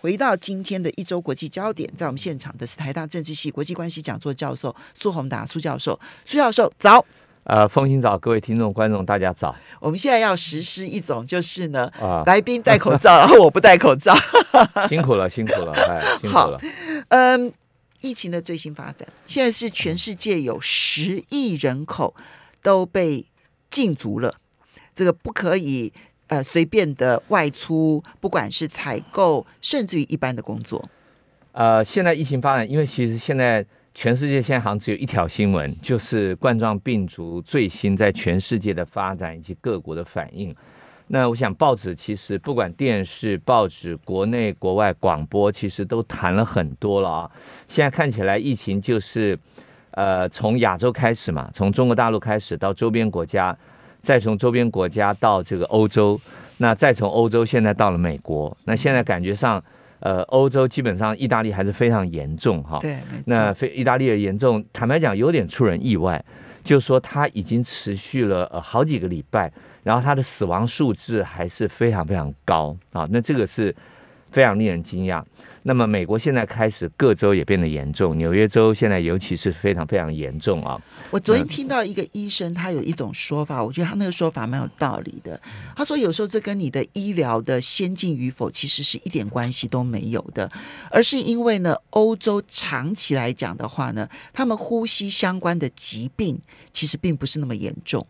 回到今天的一周国际焦点，在我们现场的是台大政治系国际关系讲座教授苏宏达苏教授。苏教授早。呃，风行早，各位听众观众大家早。我们现在要实施一种，就是呢，来宾戴口罩，然后我不戴口罩。辛苦了，辛苦了，哎，辛苦了。嗯，疫情的最新发展，现在是全世界有十亿人口都被禁足了，这个不可以。呃，随便的外出，不管是采购，甚至于一般的工作。呃，现在疫情发展，因为其实现在全世界现在好像只有一条新闻，就是冠状病毒最新在全世界的发展以及各国的反应。那我想报纸其实不管电视、报纸、国内国外广播，其实都谈了很多了啊。现在看起来疫情就是呃从亚洲开始嘛，从中国大陆开始到周边国家。再从周边国家到这个欧洲，那再从欧洲现在到了美国，那现在感觉上，呃，欧洲基本上意大利还是非常严重哈。对，那非意大利的严重，坦白讲有点出人意外，就说它已经持续了呃、好几个礼拜，然后它的死亡数字还是非常非常高啊，那这个是非常令人惊讶。那么，美国现在开始各州也变得严重，纽约州现在尤其是非常非常严重啊！我昨天听到一个医生，他有一种说法，我觉得他那个说法蛮有道理的。他说，有时候这跟你的医疗的先进与否其实是一点关系都没有的，而是因为呢，欧洲长期来讲的话呢，他们呼吸相关的疾病其实并不是那么严重。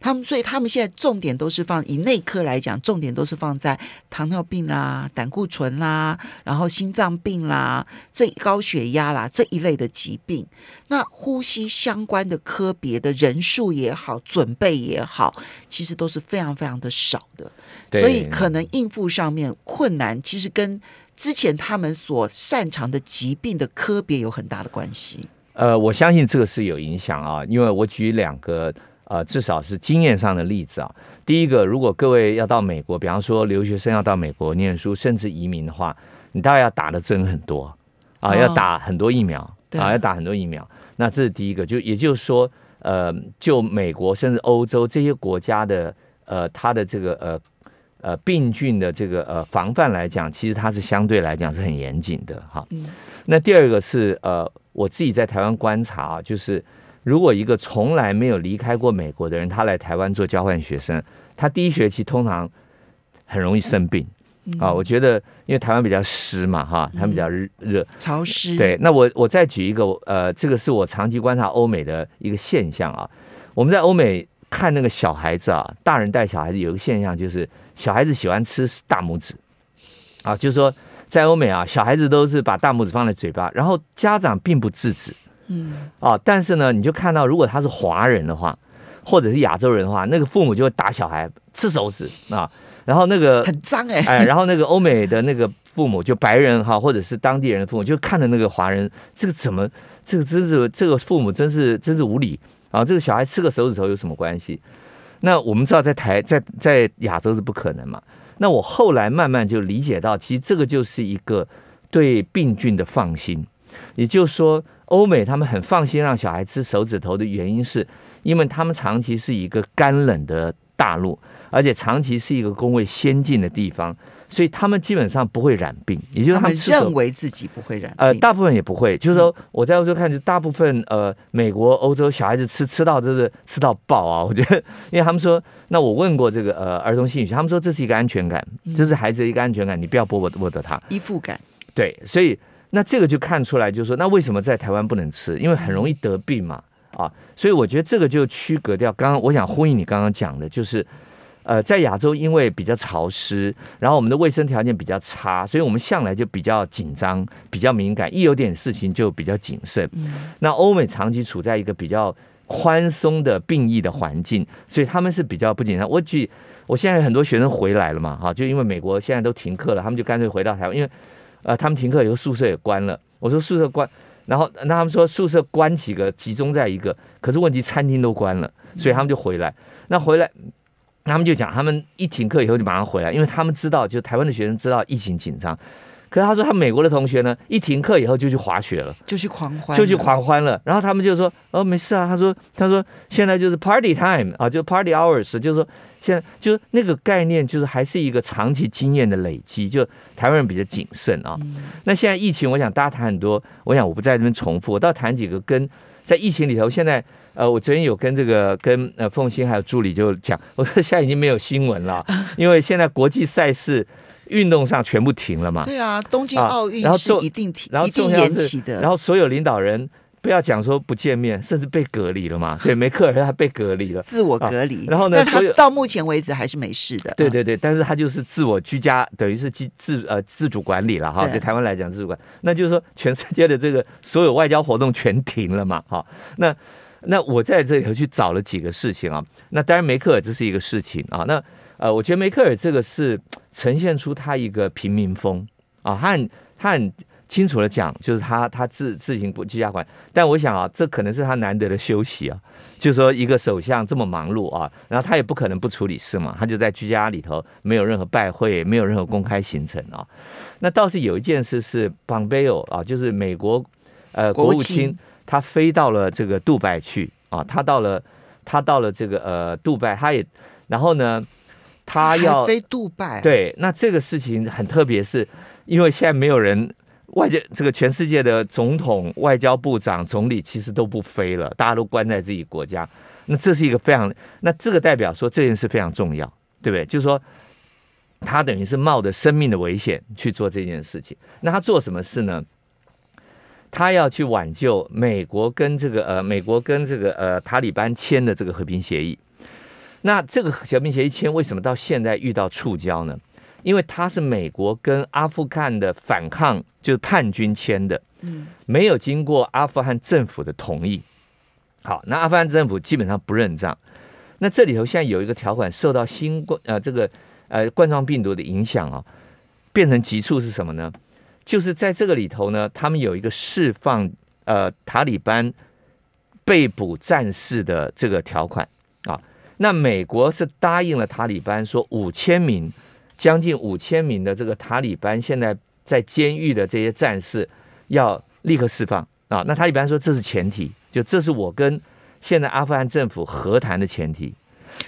他们所以他们现在重点都是放以内科来讲，重点都是放在糖尿病啦、胆固醇啦、然后心脏病啦、这高血压啦这一类的疾病。那呼吸相关的科别的人数也好，准备也好，其实都是非常非常的少的。所以可能应付上面困难，其实跟之前他们所擅长的疾病的科别有很大的关系。呃，我相信这个是有影响啊，因为我举两个。呃，至少是经验上的例子啊。第一个，如果各位要到美国，比方说留学生要到美国念书，甚至移民的话，你大概要打的针很多啊，要打很多疫苗啊，要打很多疫苗。那这是第一个，就也就是说，呃，就美国甚至欧洲这些国家的呃，它的这个呃呃病菌的这个呃防范来讲，其实它是相对来讲是很严谨的哈。那第二个是呃，我自己在台湾观察啊，就是。如果一个从来没有离开过美国的人，他来台湾做交换学生，他第一学期通常很容易生病啊。我觉得，因为台湾比较湿嘛，哈，它比较热、潮湿。对，那我我再举一个，呃，这个是我长期观察欧美的一个现象啊。我们在欧美看那个小孩子啊，大人带小孩子有一个现象，就是小孩子喜欢吃大拇指啊，就是说在欧美啊，小孩子都是把大拇指放在嘴巴，然后家长并不制止。嗯啊，但是呢，你就看到，如果他是华人的话，或者是亚洲人的话，那个父母就会打小孩吃手指啊。然后那个很脏哎哎，然后那个欧美的那个父母就白人哈，或者是当地人的父母就看着那个华人，这个怎么这个真是这个父母真是真是无理啊！这个小孩吃个手指头有什么关系？那我们知道在台在在亚洲是不可能嘛。那我后来慢慢就理解到，其实这个就是一个对病菌的放心，也就是说。欧美他们很放心让小孩吃手指头的原因是，因为他们长期是一个干冷的大陆，而且长期是一个工位先进的地方，所以他们基本上不会染病，也就是他们认为自己不会染。呃，大部分也不会，就是说我在欧洲看，就大部分呃美国、欧洲小孩子吃吃到就是吃到爆啊！我觉得，因为他们说，那我问过这个呃儿童心理学，他们说这是一个安全感，这是孩子一个安全感，你不要剥夺剥夺他依附感。对，所以。那这个就看出来，就是说，那为什么在台湾不能吃？因为很容易得病嘛，啊，所以我觉得这个就区隔掉。刚刚我想呼应你刚刚讲的，就是，呃，在亚洲因为比较潮湿，然后我们的卫生条件比较差，所以我们向来就比较紧张、比较敏感，一有点事情就比较谨慎。那欧美长期处在一个比较宽松的病疫的环境，所以他们是比较不紧张。我举，我现在很多学生回来了嘛，哈，就因为美国现在都停课了，他们就干脆回到台湾，因为。呃，他们停课以后宿舍也关了。我说宿舍关，然后那他们说宿舍关几个集中在一个，可是问题餐厅都关了，所以他们就回来。那回来，他们就讲，他们一停课以后就马上回来，因为他们知道，就台湾的学生知道疫情紧张。可是他说他美国的同学呢，一停课以后就去滑雪了，就去狂欢，就去狂欢了。然后他们就说：“哦，没事啊。”他说：“他说现在就是 party time 啊，就 party hours，就是说现在就是那个概念，就是还是一个长期经验的累积。就台湾人比较谨慎啊。那现在疫情，我想大家谈很多，我想我不在这边重复，我倒谈几个跟在疫情里头。现在呃，我昨天有跟这个跟呃凤欣还有助理就讲，我说现在已经没有新闻了，因为现在国际赛事。”运动上全部停了嘛？对啊，东京奥运是一定停，一定延期的。然后所有领导人不要讲说不见面，甚至被隔离了嘛？对，梅克尔他被隔离了，自我隔离。然后呢？他到目前为止还是没事的。对对对，但是他就是自我居家，等于是自自呃自主管理了哈。在台湾来讲，自主管，那就是说全世界的这个所有外交活动全停了嘛？哈，那那我在这里去找了几个事情啊。那当然，梅克尔这是一个事情啊。那呃，我觉得梅克尔这个是 呈现出他一个平民风啊，他很他很清楚的讲，就是他他自自行过居家管。但我想啊，这可能是他难得的休息啊，就是说一个首相这么忙碌啊，然后他也不可能不处理事嘛，他就在居家里头，没有任何拜会，没有任何公开行程啊。那倒是有一件事是 p o m o 啊，就是美国呃国务卿，他飞到了这个杜拜去啊，他到了他到了这个呃杜拜，他也然后呢？他要飞杜拜，对，那这个事情很特别，是因为现在没有人，外界这个全世界的总统、外交部长、总理其实都不飞了，大家都关在自己国家。那这是一个非常，那这个代表说这件事非常重要，对不对？就是说，他等于是冒着生命的危险去做这件事情。那他做什么事呢？他要去挽救美国跟这个呃，美国跟这个呃塔利班签的这个和平协议。那这个和平协议签为什么到现在遇到触礁呢？因为它是美国跟阿富汗的反抗，就是叛军签的，没有经过阿富汗政府的同意。好，那阿富汗政府基本上不认账。那这里头现在有一个条款受到新冠呃这个呃冠状病毒的影响啊，变成急促是什么呢？就是在这个里头呢，他们有一个释放呃塔利班被捕战士的这个条款。那美国是答应了塔利班说五千名，将近五千名的这个塔利班现在在监狱的这些战士，要立刻释放啊！那塔利班说这是前提，就这是我跟现在阿富汗政府和谈的前提。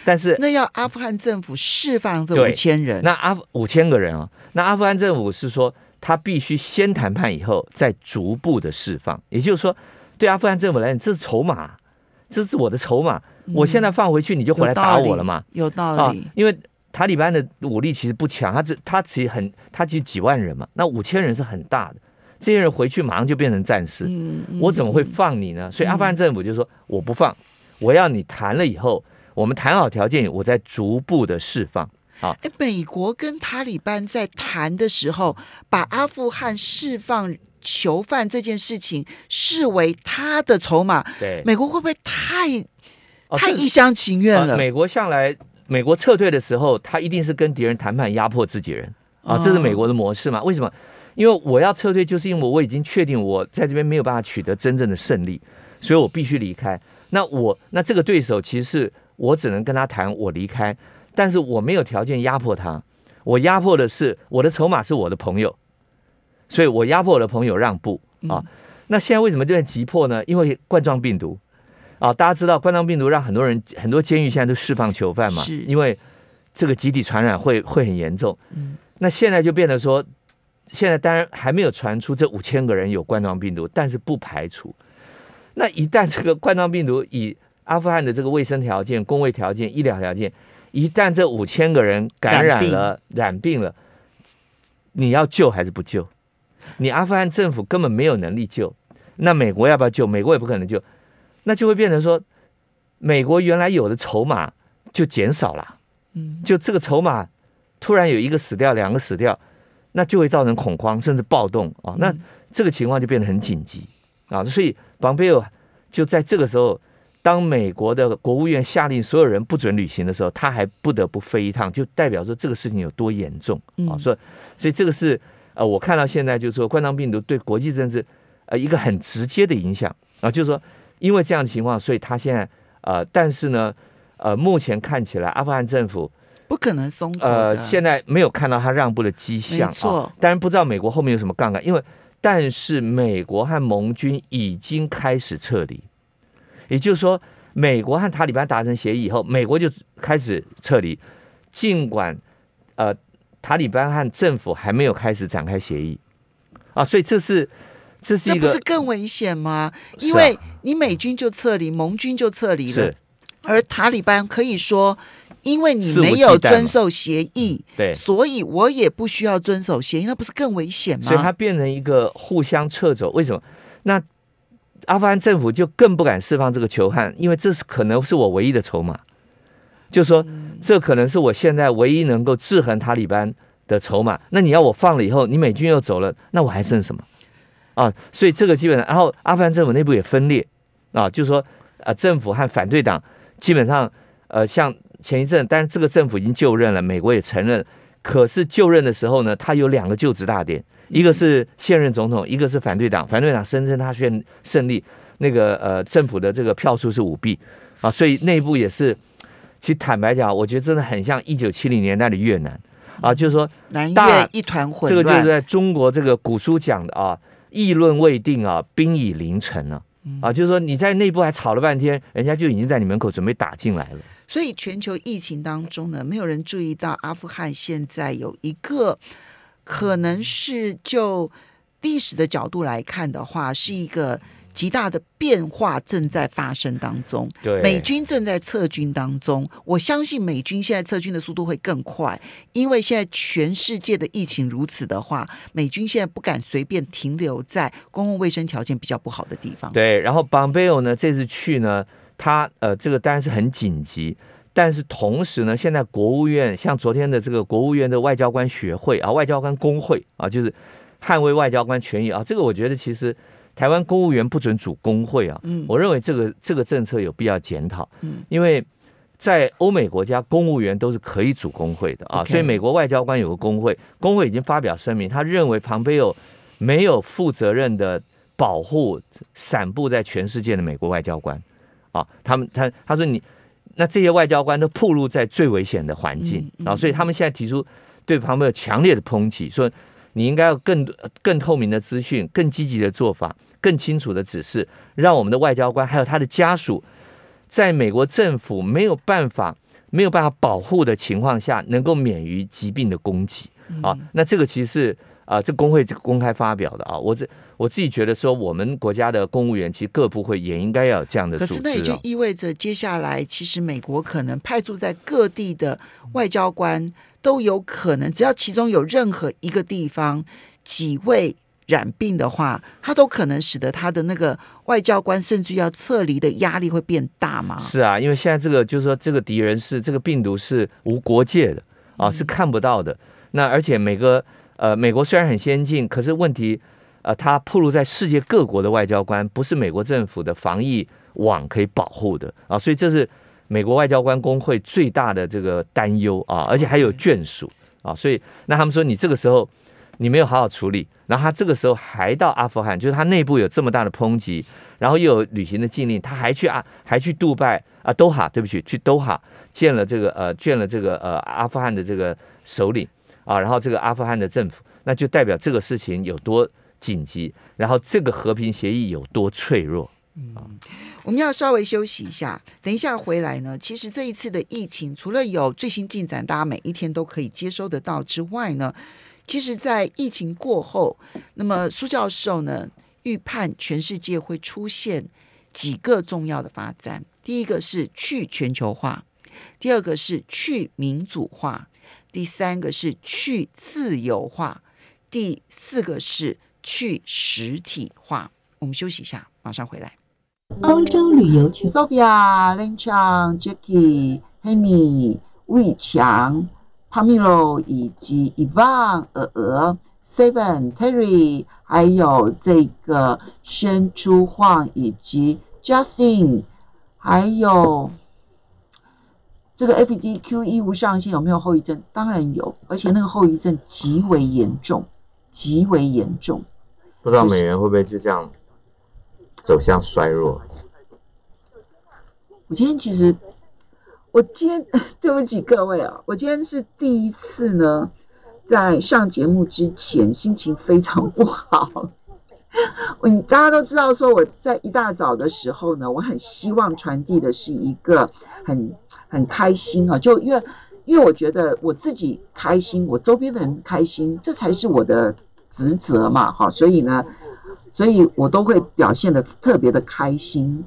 但是那要阿富汗政府释放这五千人，那阿五千个人啊，那阿富汗政府是说他必须先谈判以后再逐步的释放。也就是说，对阿富汗政府来讲，这是筹码，这是我的筹码。我现在放回去，你就回来打我了嘛？有道理，因为塔利班的武力其实不强，他只他其实很他其实几万人嘛，那五千人是很大的，这些人回去马上就变成战士。嗯，我怎么会放你呢？所以阿富汗政府就说我不放，我要你谈了以后，我们谈好条件，我再逐步的释放。啊，美国跟塔利班在谈的时候，把阿富汗释放囚犯这件事情视为他的筹码。对，美国会不会太？他一厢情愿了。美国向来，美国撤退的时候，他一定是跟敌人谈判，压迫自己人啊，这是美国的模式嘛？为什么？因为我要撤退，就是因为我已经确定我在这边没有办法取得真正的胜利，所以我必须离开。那我，那这个对手其实是我，只能跟他谈，我离开，但是我没有条件压迫他，我压迫的是我的筹码是我的朋友，所以我压迫我的朋友让步啊。那现在为什么这样急迫呢？因为冠状病毒。啊，大家知道冠状病毒让很多人很多监狱现在都释放囚犯嘛？是，因为这个集体传染会会很严重。嗯，那现在就变得说，现在当然还没有传出这五千个人有冠状病毒，但是不排除。那一旦这个冠状病毒以阿富汗的这个卫生条件、工位条件、医疗条件，一旦这五千个人感染了、染病了，你要救还是不救？你阿富汗政府根本没有能力救，那美国要不要救？美国也不可能救。那就会变成说，美国原来有的筹码就减少了，嗯，就这个筹码突然有一个死掉，两个死掉，那就会造成恐慌，甚至暴动啊。那这个情况就变得很紧急啊，所以 p o m o 就在这个时候，当美国的国务院下令所有人不准旅行的时候，他还不得不飞一趟，就代表说这个事情有多严重啊。所以，所以这个是呃，我看到现在就是说，冠状病毒对国际政治呃一个很直接的影响啊，就是说。因为这样的情况，所以他现在呃，但是呢，呃，目前看起来阿富汗政府不可能松呃，现在没有看到他让步的迹象啊。当然不知道美国后面有什么杠杆，因为但是美国和盟军已经开始撤离，也就是说，美国和塔利班达成协议以后，美国就开始撤离，尽管呃，塔利班和政府还没有开始展开协议啊，所以这是。这不是更危险吗？因为你美军就撤离，盟军就撤离了，而塔利班可以说，因为你没有遵守协议，对，所以我也不需要遵守协议，那不是更危险吗？所以它变成一个互相撤走。为什么？那阿富汗政府就更不敢释放这个囚犯，因为这是可能是我唯一的筹码，就说这可能是我现在唯一能够制衡塔利班的筹码。那你要我放了以后，你美军又走了，那我还剩什么？啊，所以这个基本上，然后阿富汗政府内部也分裂，啊，就是说，呃，政府和反对党基本上，呃，像前一阵，但是这个政府已经就任了，美国也承认。可是就任的时候呢，他有两个就职大典，一个是现任总统，一个是反对党。反对党声称他选胜利，那个呃，政府的这个票数是舞弊，啊，所以内部也是，其实坦白讲，我觉得真的很像一九七零年代的越南，啊，就是说南越一团混，这个就是在中国这个古书讲的啊。议论未定啊，兵已临城了啊，就是说你在内部还吵了半天，人家就已经在你门口准备打进来了。所以全球疫情当中呢，没有人注意到阿富汗现在有一个可能是就历史的角度来看的话，是一个。极大的变化正在发生当中，美军正在撤军当中。我相信美军现在撤军的速度会更快，因为现在全世界的疫情如此的话，美军现在不敢随便停留在公共卫生条件比较不好的地方。对，然后 b o m p e o 呢这次去呢，他呃这个当然是很紧急，但是同时呢，现在国务院像昨天的这个国务院的外交官学会啊，外交官工会啊，就是捍卫外交官权益啊，这个我觉得其实。台湾公务员不准组工会啊！我认为这个这个政策有必要检讨。嗯，因为在欧美国家，公务员都是可以组工会的啊。所以美国外交官有个工会，工会已经发表声明，他认为旁边有没有负责任的保护散布在全世界的美国外交官啊？他们他他说你那这些外交官都暴露在最危险的环境，啊。」所以他们现在提出对旁边强烈的抨击，说你应该要更更透明的资讯，更积极的做法。更清楚的指示，让我们的外交官还有他的家属，在美国政府没有办法、没有办法保护的情况下，能够免于疾病的攻击啊！那这个其实是啊，这工会公开发表的啊，我这我自己觉得说，我们国家的公务员其实各部会也应该有这样的。可是那也就意味着，接下来其实美国可能派驻在各地的外交官都有可能，只要其中有任何一个地方几位。染病的话，他都可能使得他的那个外交官甚至要撤离的压力会变大嘛？是啊，因为现在这个就是说，这个敌人是这个病毒是无国界的啊，是看不到的。那而且每个呃，美国虽然很先进，可是问题呃，它暴露在世界各国的外交官不是美国政府的防疫网可以保护的啊，所以这是美国外交官工会最大的这个担忧啊，而且还有眷属啊，所以那他们说你这个时候。你没有好好处理，然后他这个时候还到阿富汗，就是他内部有这么大的抨击，然后又有旅行的禁令，他还去啊，还去杜拜啊都哈，对不起，去都哈见了这个呃，见了这个呃阿富汗的这个首领啊，然后这个阿富汗的政府，那就代表这个事情有多紧急，然后这个和平协议有多脆弱。嗯，我们要稍微休息一下，等一下回来呢。其实这一次的疫情，除了有最新进展，大家每一天都可以接收得到之外呢。其实，在疫情过后，那么苏教授呢预判全世界会出现几个重要的发展：第一个是去全球化，第二个是去民主化，第三个是去自由化，第四个是去实体化。我们休息一下，马上回来。欧洲旅游去。Sophia、Linch、Jackie、Henny、魏强。Pamelo 以及 Ivan 呃呃 Seven Terry 还有这个宣初晃以及 Justin 还有这个 F D Q 一无上限有没有后遗症？当然有，而且那个后遗症极为严重，极为严重。不知道美元会不会就这样走向衰弱？我今天其实。我今天 对不起各位啊！我今天是第一次呢，在上节目之前心情非常不好。我大家都知道，说我在一大早的时候呢，我很希望传递的是一个很很开心哈，就因为因为我觉得我自己开心，我周边的人开心，这才是我的职责嘛哈，所以呢，所以我都会表现的特别的开心。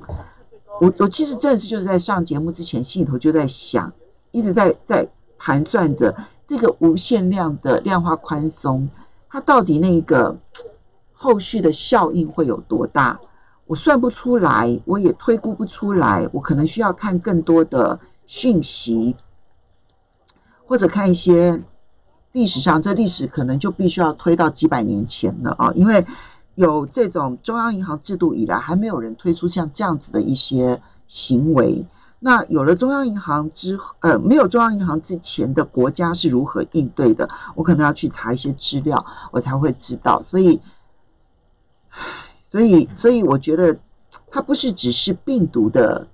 我我其实这次就是在上节目之前，心里头就在想，一直在在盘算着这个无限量的量化宽松，它到底那个后续的效应会有多大？我算不出来，我也推估不出来，我可能需要看更多的讯息，或者看一些历史上，这历史可能就必须要推到几百年前了啊，因为。有这种中央银行制度以来，还没有人推出像这样子的一些行为。那有了中央银行之呃，没有中央银行之前的国家是如何应对的？我可能要去查一些资料，我才会知道。所以，所以，所以，我觉得它不是只是病毒的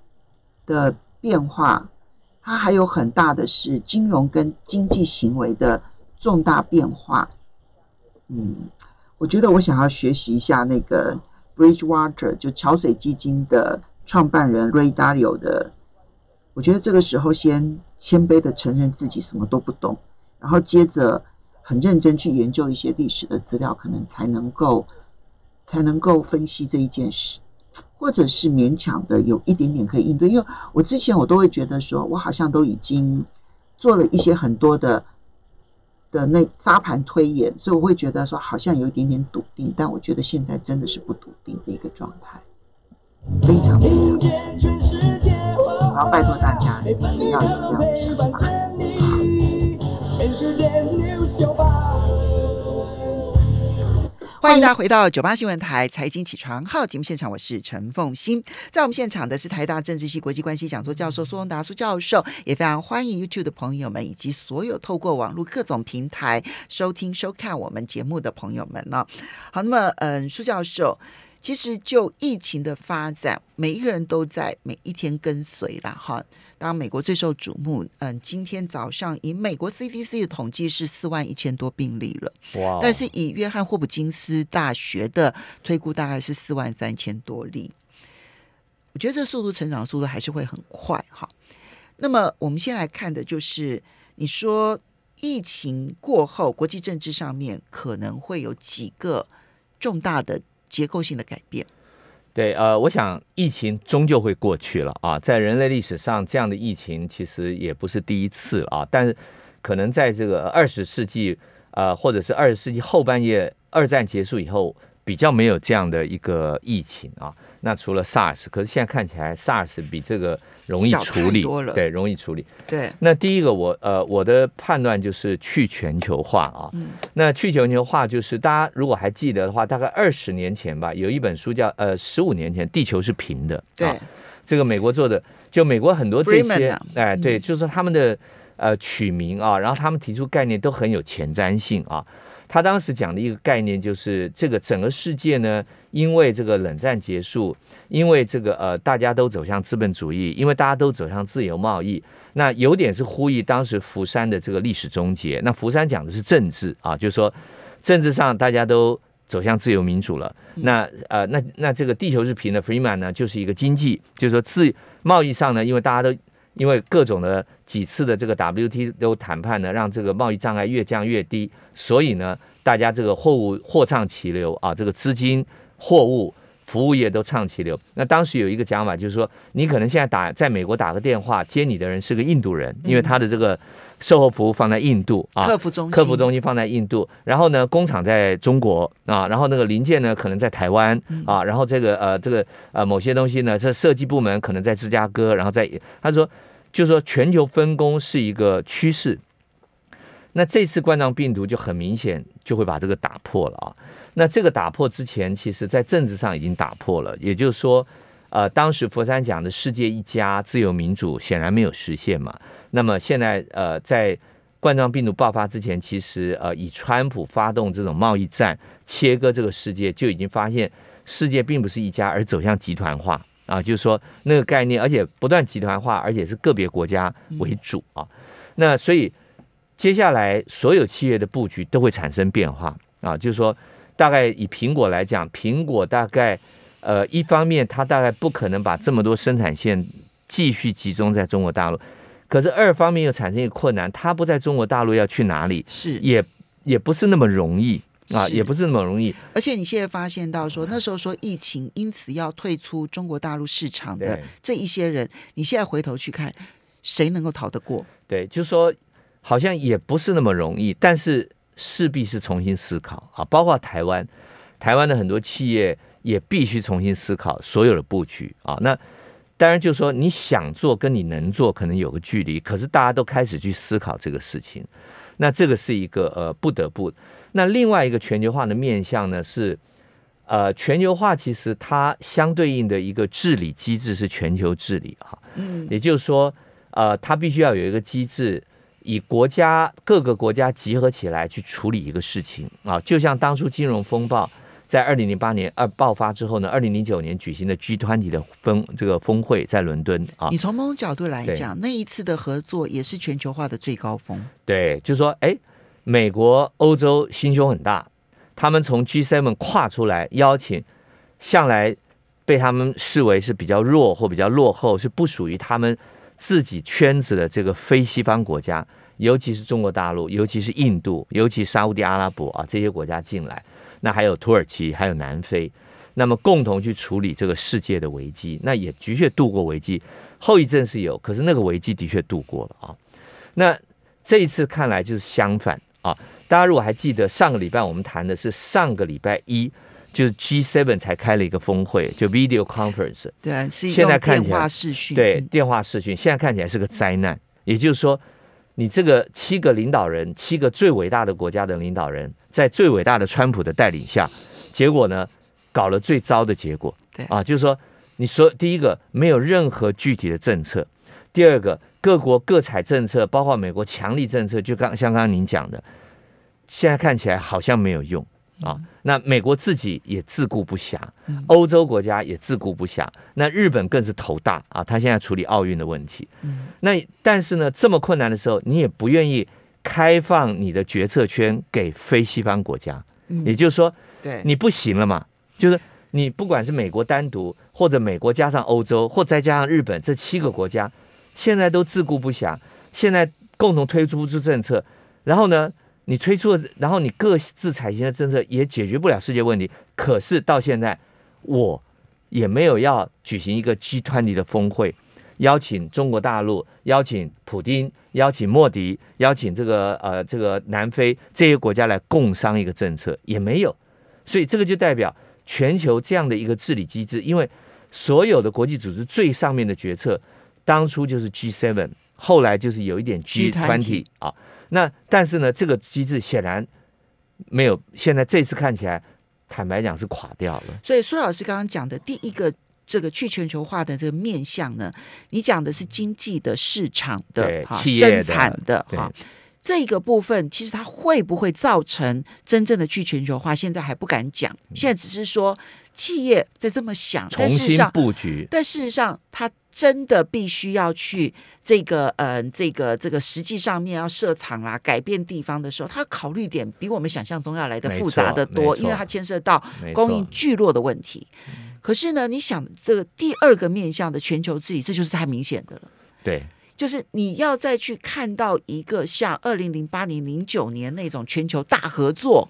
的变化，它还有很大的是金融跟经济行为的重大变化。嗯。我觉得我想要学习一下那个 Bridge Water，就桥水基金的创办人 Ray Dalio 的。我觉得这个时候先谦卑的承认自己什么都不懂，然后接着很认真去研究一些历史的资料，可能才能够才能够分析这一件事，或者是勉强的有一点点可以应对。因为我之前我都会觉得说我好像都已经做了一些很多的。的那沙盘推演，所以我会觉得说好像有一点点笃定，但我觉得现在真的是不笃定的一个状态，非常非常。我要拜托大家一定要有这样的法。态。欢迎大家回到九八新闻台财经起床号节目现场，我是陈凤欣。在我们现场的是台大政治系国际关系讲座教授苏荣达苏教授，也非常欢迎 YouTube 的朋友们以及所有透过网络各种平台收听收看我们节目的朋友们呢。好，那么，嗯，苏教授。其实，就疫情的发展，每一个人都在每一天跟随了哈。当美国最受瞩目，嗯，今天早上以美国 CDC 的统计是四万一千多病例了，哇！但是以约翰霍普金斯大学的推估，大概是四万三千多例。我觉得这速度成长速度还是会很快哈。那么，我们先来看的就是，你说疫情过后，国际政治上面可能会有几个重大的。结构性的改变，对，呃，我想疫情终究会过去了啊，在人类历史上，这样的疫情其实也不是第一次了啊，但是可能在这个二十世纪，呃，或者是二十世纪后半叶，二战结束以后，比较没有这样的一个疫情啊。那除了 SARS，可是现在看起来 SARS 比这个容易处理，对，容易处理。对，那第一个我呃我的判断就是去全球化啊。嗯。那去全球化就是大家如果还记得的话，大概二十年前吧，有一本书叫呃十五年前地球是平的。对。这个美国做的，就美国很多这些，哎，对，就是他们的呃取名啊，然后他们提出概念都很有前瞻性啊。他当时讲的一个概念就是，这个整个世界呢，因为这个冷战结束，因为这个呃，大家都走向资本主义，因为大家都走向自由贸易，那有点是呼吁当时福山的这个历史终结。那福山讲的是政治啊，就是说政治上大家都走向自由民主了。那呃，那那这个地球日平的，Freeman 呢就是一个经济，就是说自贸易上呢，因为大家都因为各种的几次的这个 W T O 谈判呢，让这个贸易障碍越降越低，所以呢，大家这个货物货畅其流啊，这个资金、货物、服务业都畅其流。那当时有一个讲法，就是说，你可能现在打在美国打个电话，接你的人是个印度人，因为他的这个售后服务放在印度啊，客服中心客服中心放在印度，然后呢，工厂在中国啊，然后那个零件呢可能在台湾啊，然后这个呃这个呃某些东西呢，这设计部门可能在芝加哥，然后在他说。就是说，全球分工是一个趋势。那这次冠状病毒就很明显就会把这个打破了啊。那这个打破之前，其实在政治上已经打破了，也就是说，呃，当时佛山讲的世界一家、自由民主显然没有实现嘛。那么现在，呃，在冠状病毒爆发之前，其实呃，以川普发动这种贸易战切割这个世界，就已经发现世界并不是一家，而走向集团化。啊，就是说那个概念，而且不断集团化，而且是个别国家为主啊。那所以接下来所有企业的布局都会产生变化啊。就是说，大概以苹果来讲，苹果大概呃一方面它大概不可能把这么多生产线继续集中在中国大陆，可是二方面又产生一个困难，它不在中国大陆要去哪里是也也不是那么容易。啊，也不是那么容易。而且你现在发现到说，那时候说疫情因此要退出中国大陆市场的这一些人，你现在回头去看，谁能够逃得过？对，就是说好像也不是那么容易，但是势必是重新思考啊。包括台湾，台湾的很多企业也必须重新思考所有的布局啊。那当然就是说你想做跟你能做可能有个距离，可是大家都开始去思考这个事情，那这个是一个呃不得不。那另外一个全球化的面向呢是，呃，全球化其实它相对应的一个治理机制是全球治理哈，嗯，也就是说，呃，它必须要有一个机制，以国家各个国家集合起来去处理一个事情啊，就像当初金融风暴在二零零八年二爆发之后呢，二零零九年举行的 G 团体的峰这个峰会在伦敦啊，你从某种角度来讲，那一次的合作也是全球化的最高峰，对，就是说，哎。美国、欧洲心胸很大，他们从 G7 跨出来邀请，向来被他们视为是比较弱或比较落后，是不属于他们自己圈子的这个非西方国家，尤其是中国大陆，尤其是印度，尤其沙地阿拉伯啊这些国家进来，那还有土耳其，还有南非，那么共同去处理这个世界的危机，那也的确度过危机，后遗症是有，可是那个危机的确度过了啊。那这一次看来就是相反。啊，大家如果还记得上个礼拜，我们谈的是上个礼拜一，就是 G7 才开了一个峰会，就 video conference。对，是现在看起来对电话视讯，现在看起来是个灾难。也就是说，你这个七个领导人，七个最伟大的国家的领导人，在最伟大的川普的带领下，结果呢，搞了最糟的结果。对，啊，就是说，你说第一个没有任何具体的政策。第二个，各国各采政策，包括美国强力政策，就刚像刚刚您讲的，现在看起来好像没有用啊。那美国自己也自顾不暇，欧洲国家也自顾不暇，那日本更是头大啊。他现在处理奥运的问题，那但是呢，这么困难的时候，你也不愿意开放你的决策圈给非西方国家，也就是说，对你不行了嘛？就是你不管是美国单独，或者美国加上欧洲，或再加上日本这七个国家。现在都自顾不暇，现在共同推出不出政策，然后呢，你推出了，然后你各自采行的政策也解决不了世界问题。可是到现在，我也没有要举行一个集团里的峰会，邀请中国大陆、邀请普京、邀请莫迪、邀请这个呃这个南非这些国家来共商一个政策，也没有。所以这个就代表全球这样的一个治理机制，因为所有的国际组织最上面的决策。当初就是 G7，后来就是有一点 G 团体啊。那但是呢，这个机制显然没有。现在这次看起来，坦白讲是垮掉了。所以苏老师刚刚讲的第一个这个去全球化的这个面向呢，你讲的是经济的、市场的、生产的啊，这个部分其实它会不会造成真正的去全球化？现在还不敢讲，现在只是说企业在这么想，重新布局。但事实上，它真的必须要去这个，嗯，这个这个实际上面要设厂啦，改变地方的时候，他考虑点比我们想象中要来的复杂的多，因为它牵涉到供应聚落的问题。可是呢，你想这个第二个面向的全球治理，这就是太明显的了。对，就是你要再去看到一个像二零零八年、零九年那种全球大合作、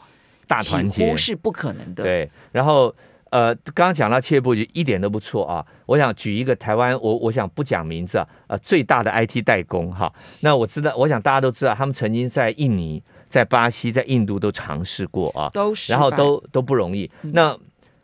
大团结，是不可能的。对，然后。呃，刚刚讲到，切布局就一点都不错啊！我想举一个台湾，我我想不讲名字啊，呃，最大的 IT 代工哈。那我知道，我想大家都知道，他们曾经在印尼、在巴西、在印度都尝试过啊，都是，然后都都不容易。那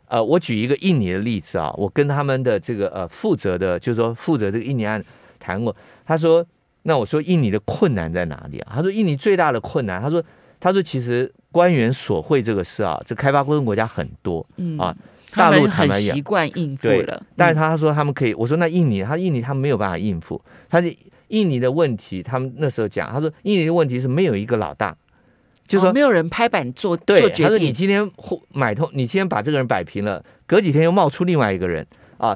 呃，我举一个印尼的例子啊，我跟他们的这个呃负责的，就是说负责这个印尼案谈过，他说，那我说印尼的困难在哪里啊？他说，印尼最大的困难，他说，他说其实官员索贿这个事啊，这开发过程国家很多，嗯啊。大陆很习惯应付了，但是他说他们可以。我说那印尼，他印尼他没有办法应付。他就印尼的问题，他们那时候讲，他说印尼的问题是没有一个老大，就说没有人拍板做做决定。他说你今天买通，你今天把这个人摆平了，隔几天又冒出另外一个人啊。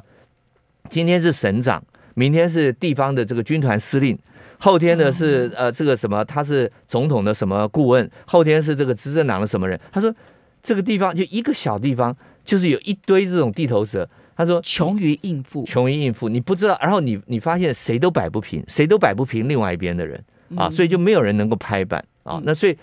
今天是省长，明天是地方的这个军团司令，后天呢是呃这个什么，他是总统的什么顾问，后天是这个执政党的什么人。他说这个地方就一个小地方。就是有一堆这种地头蛇，他说穷于应付，穷于应付，你不知道。然后你你发现谁都摆不平，谁都摆不平另外一边的人啊，所以就没有人能够拍板啊。那所以，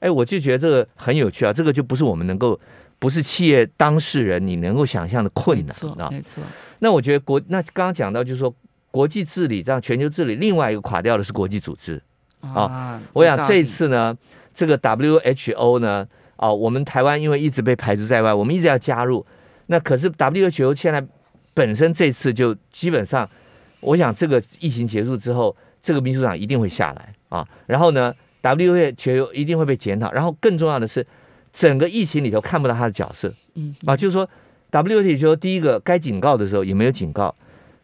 哎，我就觉得这个很有趣啊。这个就不是我们能够，不是企业当事人你能够想象的困难啊。没错，那我觉得国那刚刚讲到就是说国际治理，让全球治理另外一个垮掉的是国际组织啊。我想这一次呢，这个 WHO 呢？哦，我们台湾因为一直被排除在外，我们一直要加入。那可是 WHO 现在本身这次就基本上，我想这个疫情结束之后，这个秘书长一定会下来啊。然后呢，WHO 一定会被检讨。然后更重要的是，整个疫情里头看不到他的角色。嗯啊，就是说 WHO 第一个该警告的时候也没有警告，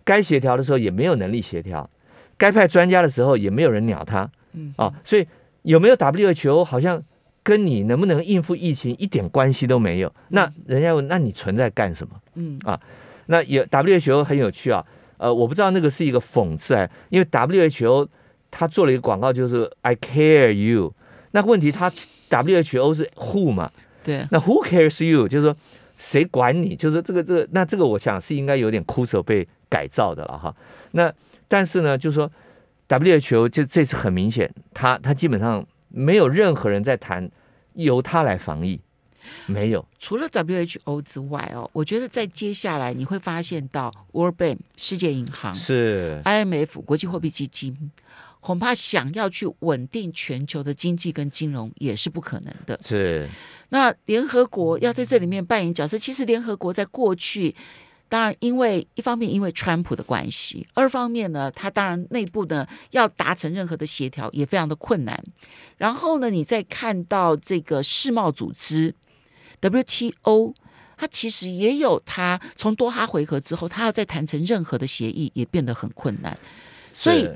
该协调的时候也没有能力协调，该派专家的时候也没有人鸟他。嗯啊，所以有没有 WHO 好像？跟你能不能应付疫情一点关系都没有。那人家问，那你存在干什么？嗯啊，那有 WHO 很有趣啊。呃，我不知道那个是一个讽刺，因为 WHO 他做了一个广告，就是 I care you。那问题他 WHO 是 Who 嘛？对。那 Who cares you？就是说谁管你？就是这个这个。那这个我想是应该有点苦手被改造的了哈。那但是呢，就是说 WHO 这这次很明显，他他基本上。没有任何人在谈由他来防疫，没有。除了 WHO 之外哦，我觉得在接下来你会发现到 World Bank 世界银行是 IMF 国际货币基金，恐怕想要去稳定全球的经济跟金融也是不可能的。是那联合国要在这里面扮演角色，其实联合国在过去。当然，因为一方面因为川普的关系，二方面呢，他当然内部呢要达成任何的协调也非常的困难。然后呢，你再看到这个世贸组织 WTO，它其实也有它从多哈回合之后，它要再谈成任何的协议也变得很困难。所以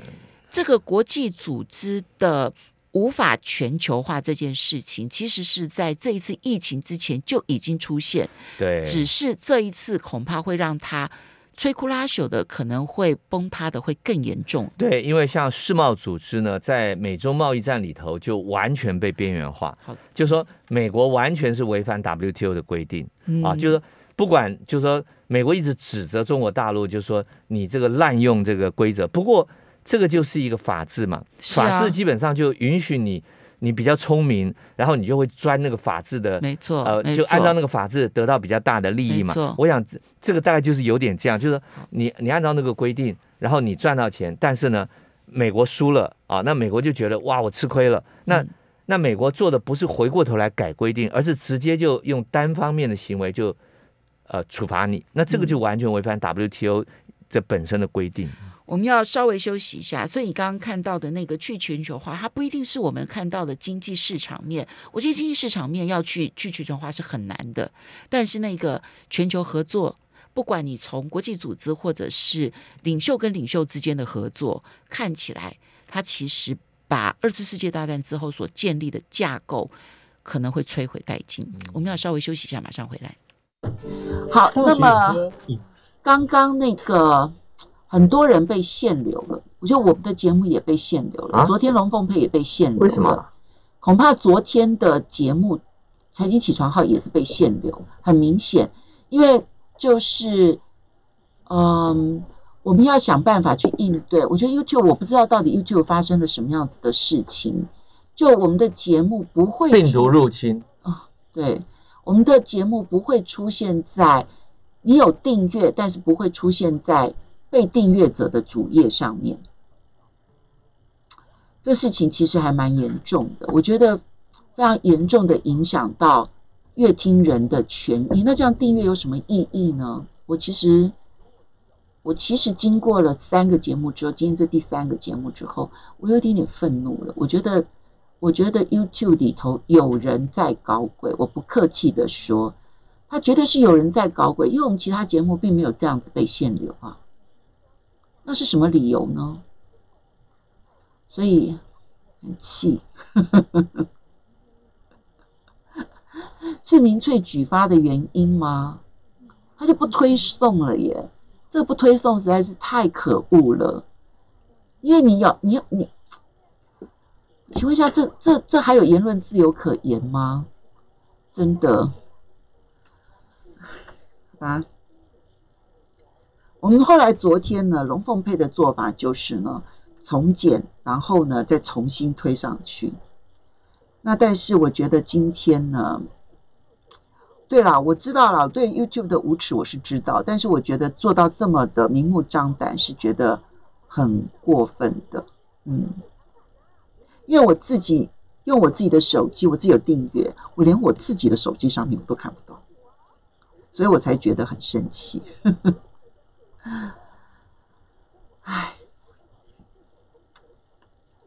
这个国际组织的。无法全球化这件事情，其实是在这一次疫情之前就已经出现。对，只是这一次恐怕会让它。摧枯拉朽的，可能会崩塌的会更严重。对，因为像世贸组织呢，在美中贸易战里头就完全被边缘化。好的，就说美国完全是违反 WTO 的规定啊，就是不管，就是说美国一直指责中国大陆，就是说你这个滥用这个规则。不过。这个就是一个法治嘛，法治基本上就允许你，你比较聪明，然后你就会钻那个法治的，没错，呃，就按照那个法治得到比较大的利益嘛。我想这这个大概就是有点这样，就是你你按照那个规定，然后你赚到钱，但是呢，美国输了啊，那美国就觉得哇我吃亏了，那那美国做的不是回过头来改规定，而是直接就用单方面的行为就，呃，处罚你，那这个就完全违反 WTO 这本身的规定。我们要稍微休息一下，所以你刚刚看到的那个去全球化，它不一定是我们看到的经济市场面。我觉得经济市场面要去去全球化是很难的，但是那个全球合作，不管你从国际组织或者是领袖跟领袖之间的合作，看起来它其实把二次世界大战之后所建立的架构可能会摧毁殆尽。我们要稍微休息一下，马上回来。好，那么刚刚那个。很多人被限流了，我觉得我们的节目也被限流了。昨天《龙凤配》也被限流，为什么？恐怕昨天的节目《财经起床号》也是被限流，很明显。因为就是，嗯，我们要想办法去应对。我觉得 y o u t u b e 我不知道到底 y o u t u b e 发生了什么样子的事情。就我们的节目不会病毒入侵啊，对，我们的节目不会出现在你有订阅，但是不会出现在。被订阅者的主页上面，这事情其实还蛮严重的，我觉得非常严重的影响到乐听人的权益。那这样订阅有什么意义呢？我其实我其实经过了三个节目之后，今天这第三个节目之后，我有点点愤怒了。我觉得，我觉得 YouTube 里头有人在搞鬼。我不客气的说，他绝对是有人在搞鬼。因为我们其他节目并没有这样子被限流啊。那是什么理由呢？所以很气，是民粹举发的原因吗？他就不推送了耶？这不推送实在是太可恶了，因为你要你你，请问一下，这这这还有言论自由可言吗？真的，好。我们后来昨天呢，龙凤配的做法就是呢，从简，然后呢再重新推上去。那但是我觉得今天呢，对了，我知道了，对 YouTube 的无耻我是知道，但是我觉得做到这么的明目张胆，是觉得很过分的。嗯，因为我自己用我自己的手机，我自己有订阅，我连我自己的手机上面我都看不到，所以我才觉得很生气。唉，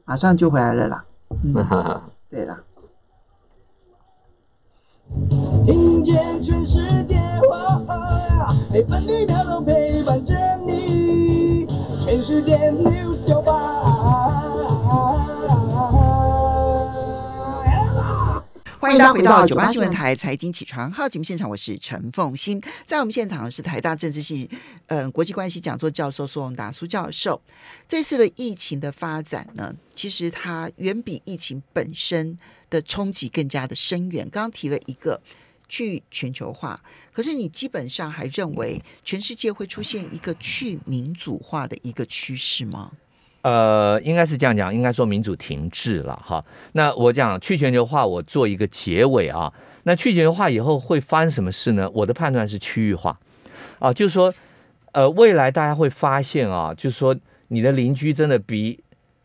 马上就回来了啦。嗯，对了。欢迎回到九八新闻台财经起床号节目现场，我是陈凤欣。在我们现场是台大政治系嗯国际关系讲座教授苏荣达苏教授。这次的疫情的发展呢，其实它远比疫情本身的冲击更加的深远。刚刚提了一个去全球化，可是你基本上还认为全世界会出现一个去民主化的一个趋势吗？呃，应该是这样讲，应该说民主停滞了哈。那我讲去全球化，我做一个结尾啊。那去全球化以后会发生什么事呢？我的判断是区域化，啊，就是说，呃，未来大家会发现啊，就是说，你的邻居真的比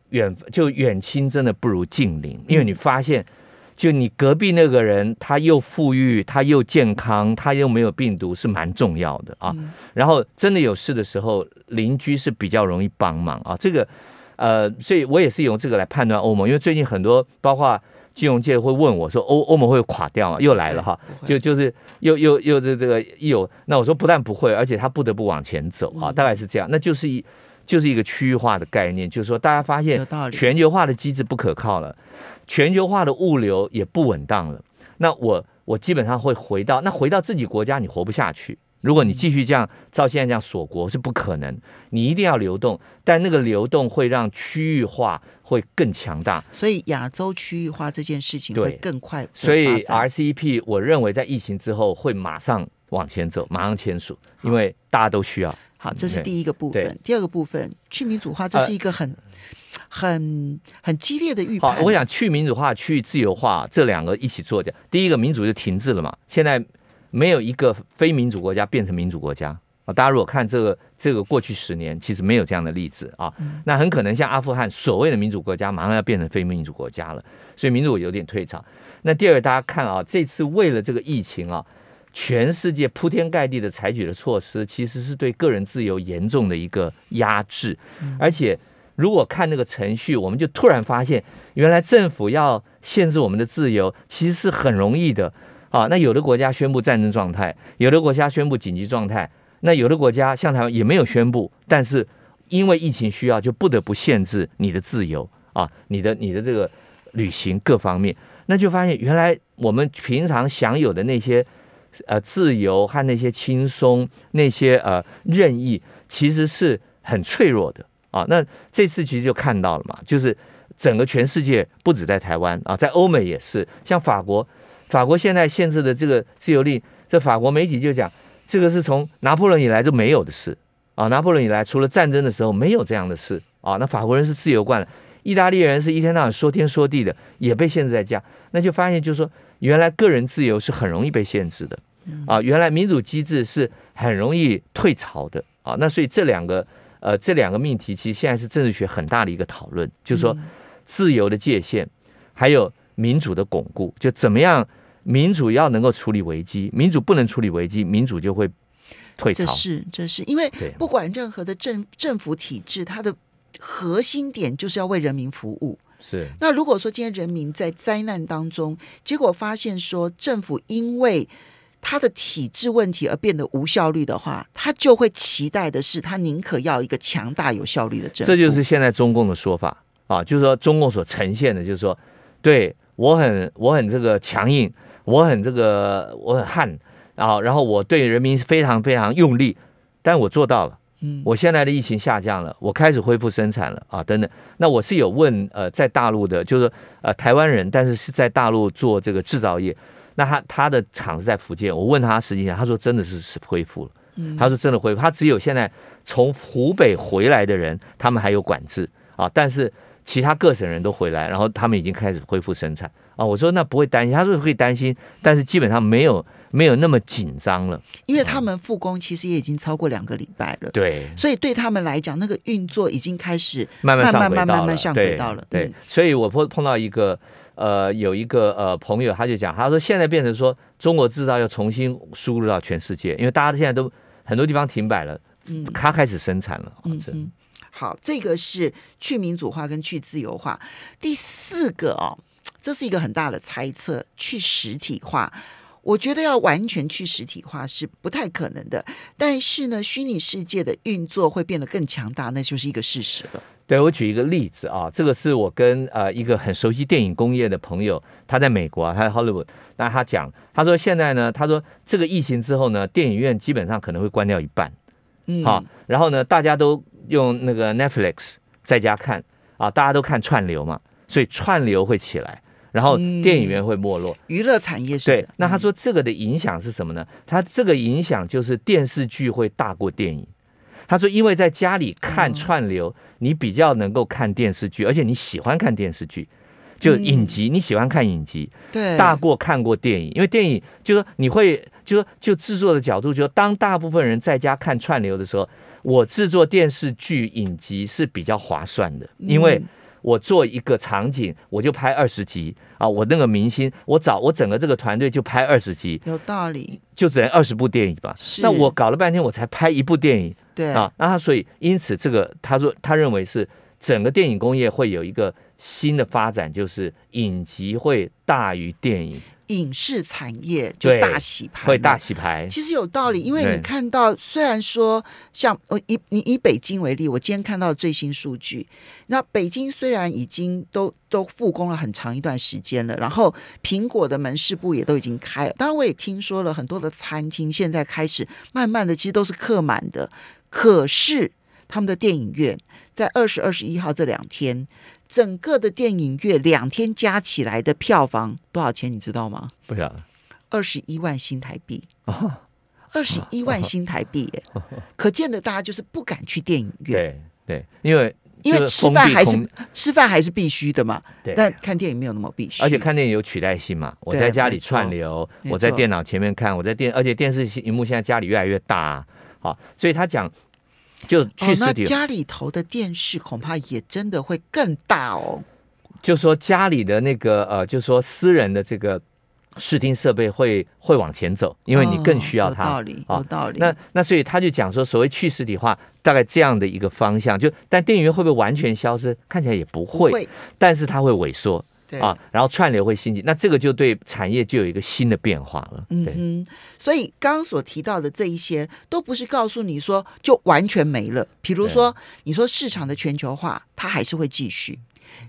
远就远亲真的不如近邻，因为你发现。就你隔壁那个人，他又富裕，他又健康，他又没有病毒，是蛮重要的啊。然后真的有事的时候，邻居是比较容易帮忙啊。这个，呃，所以我也是用这个来判断欧盟，因为最近很多包括金融界会问我说，欧欧盟会垮掉又来了哈，就就是又又又这这个一有，那我说不但不会，而且他不得不往前走啊，大概是这样。那就是一。就是一个区域化的概念，就是说大家发现，全球化的机制不可靠了，全球化的物流也不稳当了。那我我基本上会回到那回到自己国家，你活不下去。如果你继续这样，照现在这样锁国是不可能，你一定要流动，但那个流动会让区域化会更强大。所以亚洲区域化这件事情会更快。所以 RCEP，我认为在疫情之后会马上往前走，马上签署，因为大家都需要。好，这是第一个部分。第二个部分，去民主化，这是一个很、很、很激烈的预判。我想，去民主化、去自由化这两个一起做掉。第一个，民主就停滞了嘛。现在没有一个非民主国家变成民主国家啊。大家如果看这个，这个过去十年其实没有这样的例子啊。那很可能像阿富汗，所谓的民主国家马上要变成非民主国家了，所以民主有点退场。那第二，大家看啊，这次为了这个疫情啊。全世界铺天盖地的采取的措施，其实是对个人自由严重的一个压制。而且，如果看那个程序，我们就突然发现，原来政府要限制我们的自由，其实是很容易的啊。那有的国家宣布战争状态，有的国家宣布紧急状态，那有的国家像台湾也没有宣布，但是因为疫情需要，就不得不限制你的自由啊，你的你的这个旅行各方面，那就发现原来我们平常享有的那些。呃，自由和那些轻松，那些呃任意，其实是很脆弱的啊。那这次其实就看到了嘛，就是整个全世界，不止在台湾啊，在欧美也是。像法国，法国现在限制的这个自由令，这法国媒体就讲，这个是从拿破仑以来都没有的事啊。拿破仑以来，除了战争的时候没有这样的事啊。那法国人是自由惯了，意大利人是一天到晚说天说地的，也被限制在家，那就发现就是说。原来个人自由是很容易被限制的，啊，原来民主机制是很容易退潮的啊。那所以这两个，呃，这两个命题其实现在是政治学很大的一个讨论，就是说自由的界限，还有民主的巩固，就怎么样民主要能够处理危机，民主不能处理危机，民主就会退潮。这是，这是因为不管任何的政政府体制，它的核心点就是要为人民服务。是。那如果说今天人民在灾难当中，结果发现说政府因为他的体制问题而变得无效率的话，他就会期待的是，他宁可要一个强大有效率的政府。这就是现在中共的说法啊，就是说中共所呈现的，就是说对我很我很这个强硬，我很这个我很悍啊，然后我对人民非常非常用力，但我做到了。我现在的疫情下降了，我开始恢复生产了啊，等等。那我是有问呃，在大陆的，就是呃台湾人，但是是在大陆做这个制造业，那他他的厂是在福建，我问他实际上，他说真的是是恢复了，他说真的恢复。他只有现在从湖北回来的人，他们还有管制啊，但是其他各省人都回来，然后他们已经开始恢复生产啊。我说那不会担心，他说会担心，但是基本上没有。没有那么紧张了，因为他们复工其实也已经超过两个礼拜了。对，所以对他们来讲，那个运作已经开始慢慢慢慢慢慢向回到了。对，所以我碰碰到一个呃，有一个呃朋友，他就讲，他说现在变成说中国制造要重新输入到全世界，因为大家现在都很多地方停摆了，嗯，他开始生产了。嗯嗯，好，这个是去民主化跟去自由化第四个哦，这是一个很大的猜测，去实体化。我觉得要完全去实体化是不太可能的，但是呢，虚拟世界的运作会变得更强大，那就是一个事实了。对我举一个例子啊，这个是我跟呃一个很熟悉电影工业的朋友，他在美国，他在 Hollywood，那他讲，他说现在呢，他说这个疫情之后呢，电影院基本上可能会关掉一半，嗯啊，然后呢，大家都用那个 Netflix 在家看啊，大家都看串流嘛，所以串流会起来。然后电影院会没落，娱乐产业是。对，那他说这个的影响是什么呢？他这个影响就是电视剧会大过电影。他说，因为在家里看串流，你比较能够看电视剧，而且你喜欢看电视剧，就影集，你喜欢看影集，对，大过看过电影。因为电影，就说你会，就说就制作的角度，就当大部分人在家看串流的时候，我制作电视剧、影集是比较划算的，因为。我做一个场景，我就拍二十集啊！我那个明星，我找我整个这个团队就拍二十集，有道理，就只能二十部电影吧？是。那我搞了半天，我才拍一部电影，对啊。那他所以因此这个他说他认为是整个电影工业会有一个。新的发展就是影集会大于电影，影视产业就大洗牌，会大洗牌。其实有道理，因为你看到，虽然说像我以你以北京为例，我今天看到最新数据，那北京虽然已经都都复工了很长一段时间了，然后苹果的门市部也都已经开了，当然我也听说了很多的餐厅现在开始慢慢的，其实都是客满的，可是他们的电影院在二十二、十一号这两天。整个的电影院两天加起来的票房多少钱？你知道吗？不晓得。二十一万新台币二十一万新台币耶，可见的大家就是不敢去电影院。对对，因为因为吃饭还是吃饭还是必须的嘛。对，但看电影没有那么必须。而且看电影有取代性嘛？我在家里串流，我在电脑前面看，我在电，而且电视荧幕现在家里越来越大啊，所以他讲。就去实体，家里头的电视恐怕也真的会更大哦。就说家里的那个呃，就说私人的这个视听设备会会往前走，因为你更需要它。有道理有道理。那那所以他就讲说，所谓去实体化，大概这样的一个方向。就但电影院会不会完全消失？看起来也不会，但是它会萎缩。啊，然后串流会兴起，那这个就对产业就有一个新的变化了。嗯，所以刚刚所提到的这一些，都不是告诉你说就完全没了。比如说，你说市场的全球化，它还是会继续，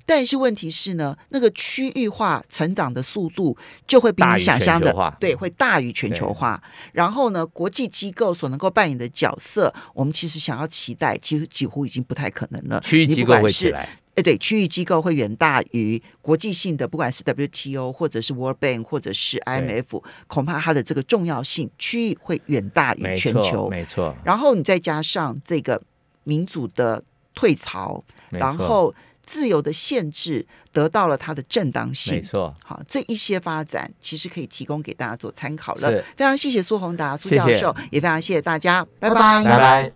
但是问题是呢，那个区域化成长的速度就会比你想象的对会大于全球化。然后呢，国际机构所能够扮演的角色，我们其实想要期待，其实几乎已经不太可能了。区域机构会起来。哎，对，区域机构会远大于国际性的，不管是 WTO 或者是 World Bank 或者是 IMF，恐怕它的这个重要性区域会远大于全球。没错。然后你再加上这个民主的退潮，然后自由的限制得到了它的正当性。没错。好，这一些发展其实可以提供给大家做参考了。非常谢谢苏宏达苏教授，也非常谢谢大家，拜拜，拜拜。